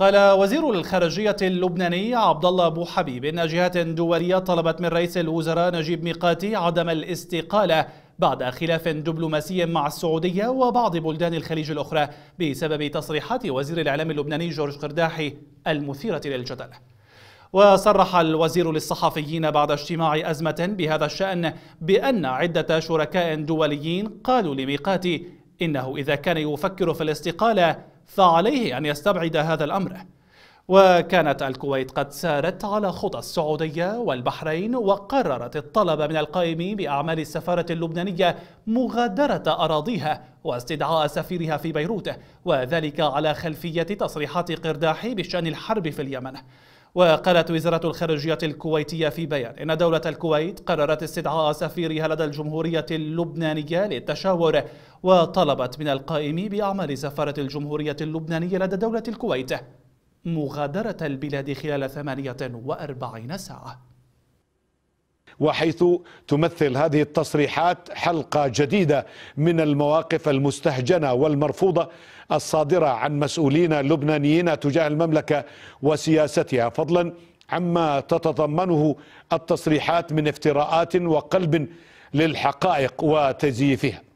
قال وزير الخارجية اللبناني عبد الله أبو حبيب إن جهات دولية طلبت من رئيس الوزراء نجيب ميقاتي عدم الاستقالة بعد خلاف دبلوماسي مع السعودية وبعض بلدان الخليج الأخرى بسبب تصريحات وزير الإعلام اللبناني جورج قرداحي المثيرة للجدل وصرح الوزير للصحفيين بعد اجتماع أزمة بهذا الشأن بأن عدة شركاء دوليين قالوا لميقاتي إنه إذا كان يفكر في الاستقالة فعليه أن يستبعد هذا الأمر وكانت الكويت قد سارت على خطى السعودية والبحرين وقررت الطلب من القائمين بأعمال السفارة اللبنانية مغادرة أراضيها واستدعاء سفيرها في بيروت وذلك على خلفية تصريحات قرداحي بشأن الحرب في اليمن وقالت وزارة الخارجية الكويتية في بيان إن دولة الكويت قررت استدعاء سفيرها لدى الجمهورية اللبنانية للتشاور وطلبت من القائم بأعمال سفارة الجمهورية اللبنانية لدى دولة الكويت مغادرة البلاد خلال 48 ساعة وحيث تمثل هذه التصريحات حلقة جديدة من المواقف المستهجنة والمرفوضة الصادرة عن مسؤولين لبنانيين تجاه المملكة وسياستها فضلا عما تتضمنه التصريحات من افتراءات وقلب للحقائق وتزييفها